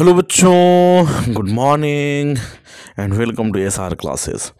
Hello बच्चों good morning and welcome to S R classes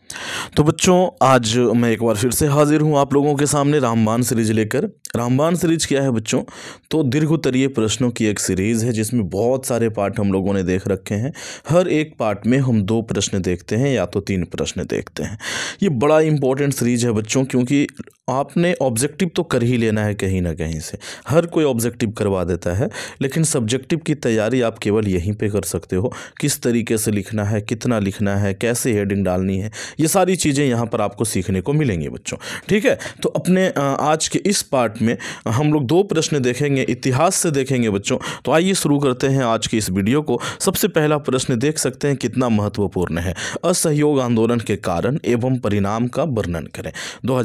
तो बच्चों आज मैं एक बार फिर से हाजिर हूँ आप लोगों के सामने रामबान सीरीज लेकर रामबान सीरीज क्या है बच्चों तो दीर्घोत्तरीय प्रश्नों की एक सीरीज़ है जिसमें बहुत सारे पार्ट हम लोगों ने देख रखे हैं हर एक पार्ट में हम दो प्रश्न देखते हैं या तो तीन प्रश्न देखते हैं ये बड़ा इंपॉर्टेंट सीरीज है बच्चों क्योंकि आपने ऑब्जेक्टिव तो कर ही लेना है कहीं ना कहीं से हर कोई ऑब्जेक्टिव करवा देता है लेकिन सब्जेक्टिव की तैयारी आप केवल यहीं पे कर सकते हो किस तरीके से लिखना है कितना लिखना है कैसे हेडिंग डालनी है ये सारी चीज़ें यहाँ पर आपको सीखने को मिलेंगी बच्चों ठीक है तो अपने आज के इस पार्ट में हम लोग दो प्रश्न देखेंगे इतिहास से देखेंगे बच्चों तो आइए शुरू करते हैं आज के इस वीडियो को सबसे पहला प्रश्न देख सकते हैं कितना महत्वपूर्ण है असहयोग आंदोलन के कारण एवं परिणाम का वर्णन करें दो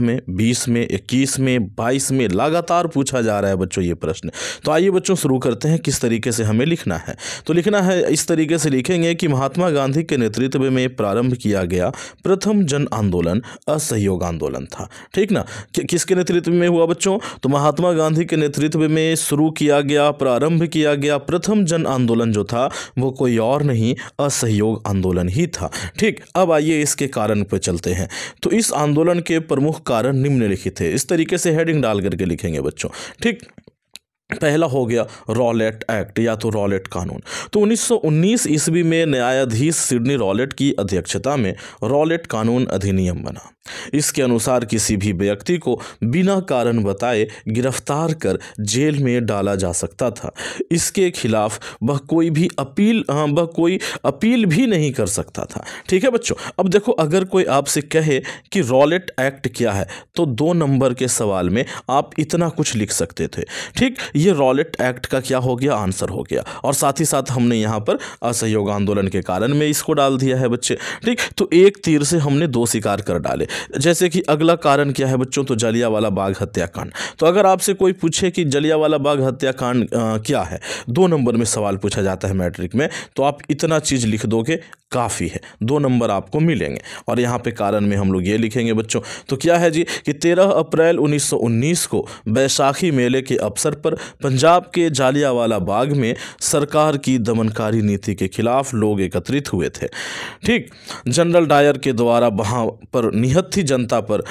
में में बीस में इक्कीस में बाईस में लगातार पूछा जा रहा है बच्चों ये प्रश्न तो आइए बच्चों शुरू करते हैं किस तरीके से हमें लिखना है तो लिखना है इस तरीके से लिखेंगे कि महात्मा गांधी के नेतृत्व में प्रारंभ किया गया प्रथम जन आंदोलन असहयोग आंदोलन था ठीक ना किसके नेतृत्व में हुआ बच्चों तो महात्मा गांधी के नेतृत्व में शुरू किया गया प्रारंभ किया गया प्रथम जन आंदोलन जो था वो कोई और नहीं असहयोग आंदोलन ही था ठीक अब आइए इसके कारण पर चलते हैं तो इस आंदोलन के प्रमुख कारण कारण निम्नलिखित है इस तरीके से हेडिंग डाल करके लिखेंगे बच्चों ठीक पहला हो गया रॉलेट एक्ट या तो रॉलेट कानून तो 1919 ईस्वी में न्यायाधीश सिडनी रॉलेट की अध्यक्षता में रॉलेट कानून अधिनियम बना इसके अनुसार किसी भी व्यक्ति को बिना कारण बताए गिरफ्तार कर जेल में डाला जा सकता था इसके खिलाफ वह कोई भी अपील हाँ, वह कोई अपील भी नहीं कर सकता था ठीक है बच्चों अब देखो अगर कोई आपसे कहे कि रॉलेट एक्ट क्या है तो दो नंबर के सवाल में आप इतना कुछ लिख सकते थे ठीक ये रॉलेट एक्ट का क्या हो गया आंसर हो गया और साथ ही साथ हमने यहाँ पर असहयोग आंदोलन के कारण में इसको डाल दिया है बच्चे ठीक तो एक तीर से हमने दो शिकार कर डाले जैसे कि अगला कारण क्या है बच्चों तो जलियावाला बाग हत्याकांड तो अगर आपसे कोई पूछे कि जलियावाला बाग हत्याकांड क्या है दो नंबर में सवाल पूछा जाता है मैट्रिक में तो आप इतना चीज़ लिख दोगे काफ़ी है दो नंबर आपको मिलेंगे और यहाँ पे कारण में हम लोग ये लिखेंगे बच्चों तो क्या है जी कि 13 अप्रैल 1919 को बैसाखी मेले के अवसर पर पंजाब के जालियावाला बाग में सरकार की दमनकारी नीति के खिलाफ लोग एकत्रित हुए थे ठीक जनरल डायर के द्वारा वहाँ पर निहत्थी जनता पर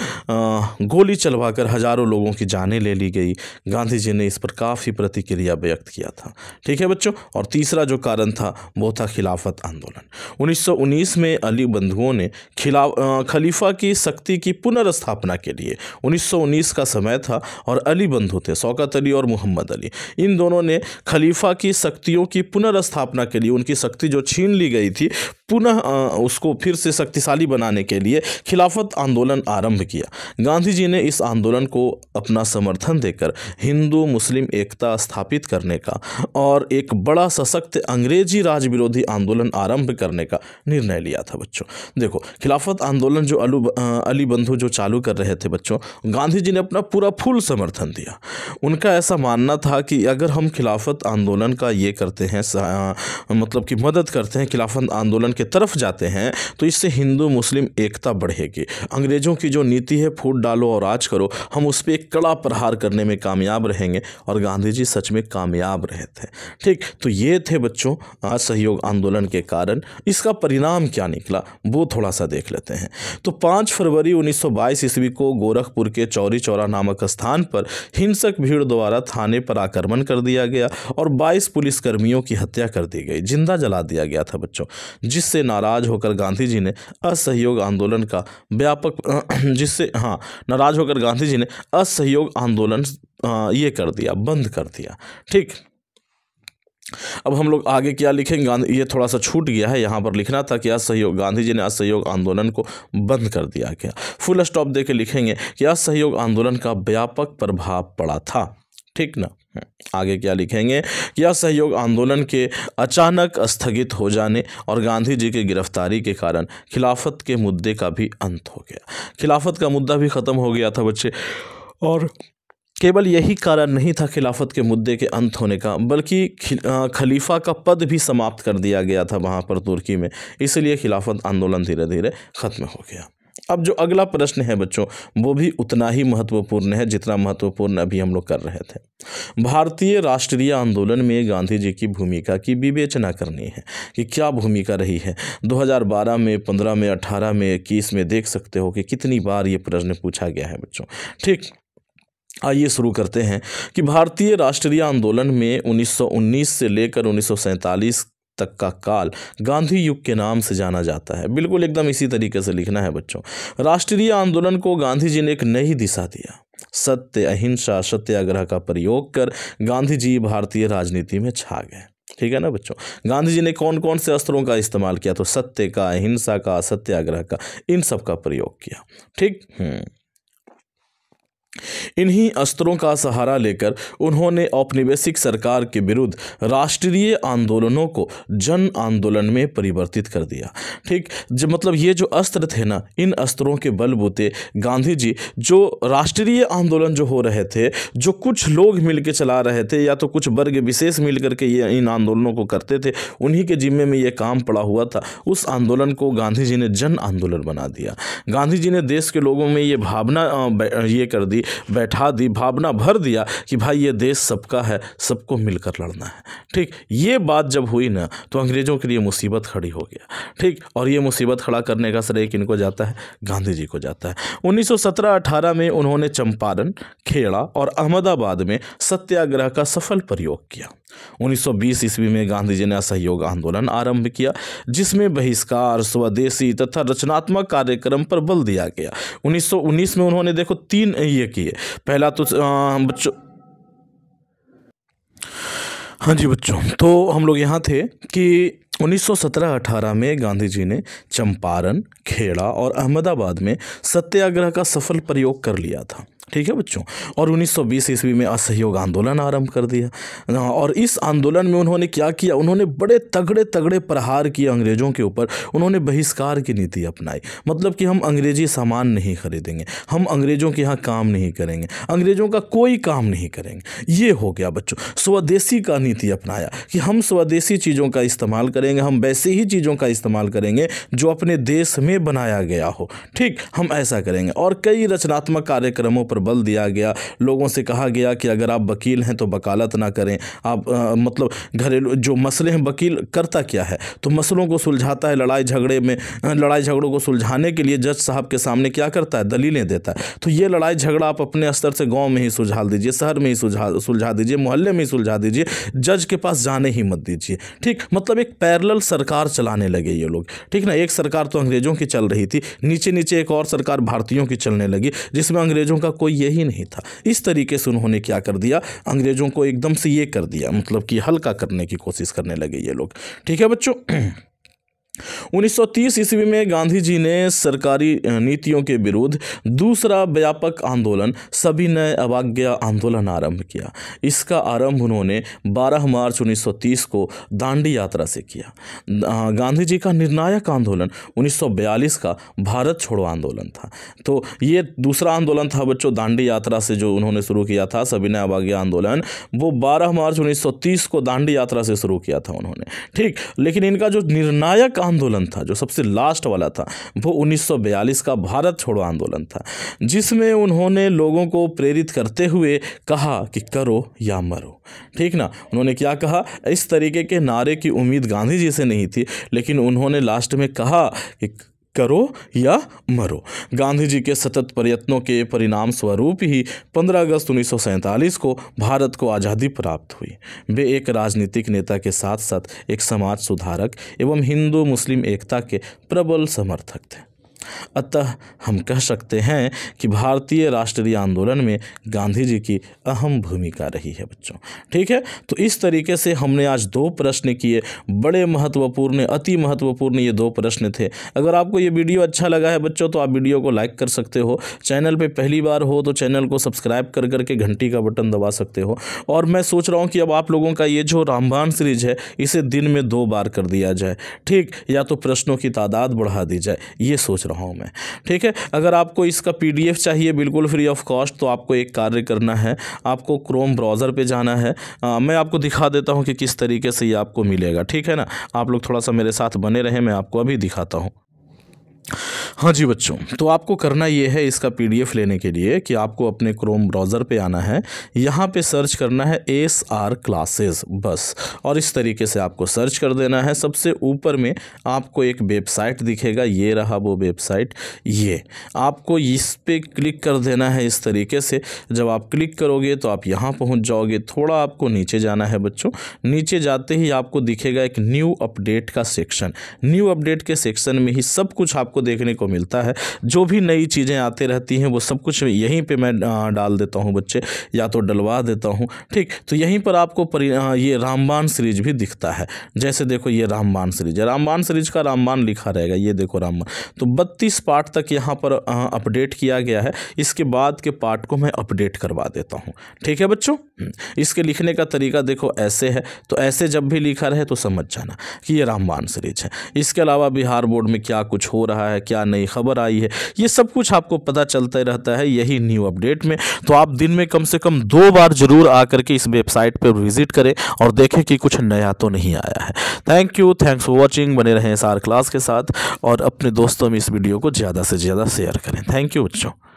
गोली चलवाकर हजारों लोगों की जानें ले ली गई गांधी जी ने इस पर काफ़ी प्रतिक्रिया व्यक्त किया था ठीक है बच्चों और तीसरा जो कारण था वो था खिलाफत आंदोलन उन्नीस में अली बंधुओं ने खिलाफ खलीफा की शक्ति की पुनर्स्थापना के लिए 1919 का समय था और अली बंधु थे शौकत अली और मोहम्मद मोहम्मद अली इन दोनों ने खलीफा की शक्तियों की पुनर्स्थापना के लिए उनकी शक्ति जो छीन ली गई थी पुनः उसको फिर से शक्तिशाली बनाने के लिए खिलाफत आंदोलन आरंभ किया गांधी जी ने इस आंदोलन को अपना समर्थन देकर हिंदू मुस्लिम एकता स्थापित करने का और एक बड़ा सशक्त अंग्रेजी राज विरोधी आंदोलन आरंभ करने का निर्णय लिया था बच्चों देखो खिलाफत आंदोलन जो अलू अली बंधु जो चालू कर रहे थे बच्चों गांधी जी ने अपना पूरा फुल समर्थन दिया उनका ऐसा मानना कहना था कि अगर हम खिलाफत आंदोलन का ये करते हैं मतलब कि मदद करते हैं खिलाफत आंदोलन के तरफ जाते हैं तो इससे हिंदू मुस्लिम एकता बढ़ेगी अंग्रेज़ों की जो नीति है फूट डालो और आज करो हम उस पर एक कड़ा प्रहार करने में कामयाब रहेंगे और गांधी जी सच में कामयाब रहे थे ठीक तो ये थे बच्चों असहयोग आंदोलन के कारण इसका परिणाम क्या निकला वो थोड़ा सा देख लेते हैं तो पाँच फरवरी उन्नीस ईस्वी को गोरखपुर के चौरी चौरा नामक स्थान पर हिंसक भीड़ द्वारा थाने पर आक्रमण कर दिया गया और 22 पुलिसकर्मियों की हत्या कर दी गई जिंदा जला दिया गया था बच्चों जिससे नाराज़ होकर गांधी जी ने असहयोग आंदोलन का व्यापक जिससे हाँ नाराज़ होकर गांधी जी ने असहयोग आंदोलन ये कर दिया बंद कर दिया ठीक अब हम लोग आगे क्या लिखेंगे गांधी ये थोड़ा सा छूट गया है यहाँ पर लिखना था कि असहयोग गांधी जी ने असहयोग आंदोलन को बंद कर दिया गया फुल स्टॉप दे के लिखेंगे कि असहयोग आंदोलन का व्यापक प्रभाव पड़ा था ठीक ना आगे क्या लिखेंगे कि असहयोग आंदोलन के अचानक स्थगित हो जाने और गांधी जी की गिरफ्तारी के कारण खिलाफत के मुद्दे का भी अंत हो गया खिलाफत का मुद्दा भी ख़त्म हो गया था बच्चे और केवल यही कारण नहीं था खिलाफत के मुद्दे के अंत होने का बल्कि खलीफा का पद भी समाप्त कर दिया गया था वहाँ पर तुर्की में इसलिए खिलाफत आंदोलन धीरे धीरे ख़त्म हो गया अब जो अगला प्रश्न है बच्चों वो भी उतना ही महत्वपूर्ण है जितना महत्वपूर्ण अभी हम लोग कर रहे थे भारतीय राष्ट्रीय आंदोलन में गांधी जी की भूमिका की विवेचना करनी है कि क्या भूमिका रही है 2012 में 15 में 18 में इक्कीस में देख सकते हो कि कितनी बार ये प्रश्न पूछा गया है बच्चों ठीक आइए शुरू करते हैं कि भारतीय राष्ट्रीय आंदोलन में 1919 से लेकर उन्नीस तक का काल गांधी युग के नाम से जाना जाता है बिल्कुल एकदम इसी तरीके से लिखना है बच्चों राष्ट्रीय आंदोलन को गांधी जी ने एक नई दिशा दिया सत्य अहिंसा सत्याग्रह का प्रयोग कर गांधी जी भारतीय राजनीति में छा गए ठीक है ना बच्चों गांधी जी ने कौन कौन से अस्त्रों का इस्तेमाल किया तो सत्य का अहिंसा का सत्याग्रह का इन सब का प्रयोग किया ठीक हम्म। इन्हीं अस्त्रों का सहारा लेकर उन्होंने औपनिवेशिक सरकार के विरुद्ध राष्ट्रीय आंदोलनों को जन आंदोलन में परिवर्तित कर दिया ठीक जब मतलब ये जो अस्त्र थे ना इन अस्त्रों के बलबूते गांधी जी जो राष्ट्रीय आंदोलन जो हो रहे थे जो कुछ लोग मिलकर चला रहे थे या तो कुछ वर्ग विशेष मिल करके ये इन आंदोलनों को करते थे उन्हीं के जिम्मे में ये काम पड़ा हुआ था उस आंदोलन को गांधी जी ने जन आंदोलन बना दिया गांधी जी ने देश के लोगों में ये भावना ये कर दी बैठा दी भावना भर दिया कि भाई ये देश सबका है सबको मिलकर लड़ना है ठीक ये बात जब हुई ना तो अंग्रेज़ों के लिए मुसीबत खड़ी हो गया ठीक और ये मुसीबत खड़ा करने का श्रेय किन जाता है गांधी जी को जाता है उन्नीस सौ में उन्होंने चंपारण खेड़ा और अहमदाबाद में सत्याग्रह का सफल प्रयोग किया 1920 ईस्वी में गांधी जी ने असहयोग आंदोलन आरंभ किया जिसमें बहिष्कार स्वदेशी तथा रचनात्मक कार्यक्रम पर बल दिया गया 1919 में उन्होंने देखो तीन ये की है पहला तो बच्चों हाँ जी बच्चों तो हम लोग यहाँ थे कि 1917-18 में गांधी जी ने चंपारण खेड़ा और अहमदाबाद में सत्याग्रह का सफल प्रयोग कर लिया था ठीक है बच्चों और 1920 ईस्वी में असहयोग आंदोलन आरंभ कर दिया हाँ, और इस आंदोलन में उन्होंने क्या किया उन्होंने बड़े तगड़े तगड़े प्रहार किए अंग्रेज़ों के ऊपर उन्होंने बहिष्कार की नीति अपनाई मतलब कि हम अंग्रेजी सामान नहीं खरीदेंगे हम अंग्रेज़ों के यहाँ काम नहीं करेंगे अंग्रेज़ों का कोई काम नहीं करेंगे ये हो गया बच्चों स्वदेशी का नीति अपनाया कि हम स्वदेशी चीज़ों का इस्तेमाल करेंगे हम वैसे ही चीज़ों का इस्तेमाल करेंगे जो अपने देश में बनाया गया हो ठीक हम ऐसा करेंगे और कई रचनात्मक कार्यक्रमों पर पर बल दिया गया लोगों से कहा गया कि अगर आप वकील हैं तो वकालत ना करें आप आ, मतलब घरेलू जो मसले हैं वकील करता क्या है तो मसलों को सुलझाता है लड़ाई झगड़े में लड़ाई झगड़ों को सुलझाने के लिए जज साहब के सामने क्या करता है दलीलें देता है तो ये लड़ाई झगड़ा आप अपने स्तर से गाँव में ही सुलझा दीजिए शहर में ही सुलझा सुलझा दीजिए मोहल्ले में ही सुलझा दीजिए जज के पास जाने ही मत दीजिए ठीक मतलब एक पैरल सरकार चलाने लगे ये लोग ठीक ना एक सरकार तो अंग्रेजों की चल रही थी नीचे नीचे एक और सरकार भारतीयों की चलने लगी जिसमें अंग्रेजों का को यही नहीं था इस तरीके से उन्होंने क्या कर दिया अंग्रेज़ों को एकदम से ये कर दिया मतलब कि हल्का करने की कोशिश करने लगे ये लोग ठीक है बच्चों 1930 ईस्वी में गांधी जी ने सरकारी नीतियों के विरुद्ध दूसरा व्यापक आंदोलन सभी नए अवाज्ञा आंदोलन आरंभ किया इसका आरंभ उन्होंने 12 मार्च 1930 को दांडी यात्रा से किया गांधी जी का निर्णायक आंदोलन 1942 का भारत छोड़ो आंदोलन था तो ये दूसरा आंदोलन था बच्चों दांडी यात्रा से जो उन्होंने शुरू किया था सभी नए अवाज्ञा आंदोलन वो बारह मार्च उन्नीस को दांडी यात्रा से शुरू किया था उन्होंने ठीक लेकिन इनका जो निर्णायक आंदोलन था जो सबसे लास्ट वाला था वो 1942 का भारत छोड़ो आंदोलन था जिसमें उन्होंने लोगों को प्रेरित करते हुए कहा कि करो या मरो ठीक ना उन्होंने क्या कहा इस तरीके के नारे की उम्मीद गांधी जी से नहीं थी लेकिन उन्होंने लास्ट में कहा कि करो या मरो गांधी जी के सतत प्रयत्नों के परिणाम स्वरूप ही 15 अगस्त उन्नीस को भारत को आज़ादी प्राप्त हुई वे एक राजनीतिक नेता के साथ साथ एक समाज सुधारक एवं हिंदू मुस्लिम एकता के प्रबल समर्थक थे अतः हम कह सकते हैं कि भारतीय राष्ट्रीय आंदोलन में गांधी जी की अहम भूमिका रही है बच्चों ठीक है तो इस तरीके से हमने आज दो प्रश्न किए बड़े महत्वपूर्ण अति महत्वपूर्ण ये दो प्रश्न थे अगर आपको ये वीडियो अच्छा लगा है बच्चों तो आप वीडियो को लाइक कर सकते हो चैनल पर पहली बार हो तो चैनल को सब्सक्राइब कर करके घंटी का बटन दबा सकते हो और मैं सोच रहा हूँ कि अब आप लोगों का ये जो रामबान सीरीज है इसे दिन में दो बार कर दिया जाए ठीक या तो प्रश्नों की तादाद बढ़ा दी जाए ये सोच रहा हूँ रहा हूँ मैं ठीक है अगर आपको इसका पी चाहिए बिल्कुल फ्री ऑफ कॉस्ट तो आपको एक कार्य करना है आपको क्रोम ब्राउज़र पर जाना है आ, मैं आपको दिखा देता हूँ कि किस तरीके से ये आपको मिलेगा ठीक है ना आप लोग थोड़ा सा मेरे साथ बने रहें मैं आपको अभी दिखाता हूँ हाँ जी बच्चों तो आपको करना ये है इसका पीडीएफ लेने के लिए कि आपको अपने क्रोम ब्राउज़र पे आना है यहाँ पे सर्च करना है एस आर क्लासेस बस और इस तरीके से आपको सर्च कर देना है सबसे ऊपर में आपको एक वेबसाइट दिखेगा ये रहा वो वेबसाइट ये आपको इस पर क्लिक कर देना है इस तरीके से जब आप क्लिक करोगे तो आप यहाँ पहुँच जाओगे थोड़ा आपको नीचे जाना है बच्चों नीचे जाते ही आपको दिखेगा एक न्यू अपडेट का सेक्शन न्यू अपडेट के सेक्शन में ही सब कुछ आपको देखने को को मिलता है जो भी नई चीज़ें आती रहती हैं वो सब कुछ यहीं पर मैं डाल देता हूँ बच्चे या तो डलवा देता हूँ ठीक तो यहीं पर आपको ये रामबान सीरीज भी दिखता है जैसे देखो ये रामबान सीरीज है रामबान सीरीज का रामबान लिखा रहेगा ये देखो रामबान तो बत्तीस पार्ट तक यहाँ पर अपडेट किया गया है इसके बाद के पार्ट को मैं अपडेट करवा देता हूँ ठीक है बच्चों हम्म, इसके लिखने का तरीका देखो ऐसे है तो ऐसे जब भी लिखा रहे तो समझ जाना कि ये रामबान सीरीज है इसके अलावा बिहार बोर्ड में क्या कुछ हो रहा है क्या नई खबर आई है ये सब कुछ आपको पता चलता रहता है यही न्यू अपडेट में तो आप दिन में कम से कम दो बार ज़रूर आकर के इस वेबसाइट पर विजिट करें और देखें कि कुछ नया तो नहीं आया है thank you thanks for watching बने रहें सार क्लास के साथ और अपने दोस्तों में इस वीडियो को ज़्यादा से ज़्यादा शेयर करें थैंक यू बच्चों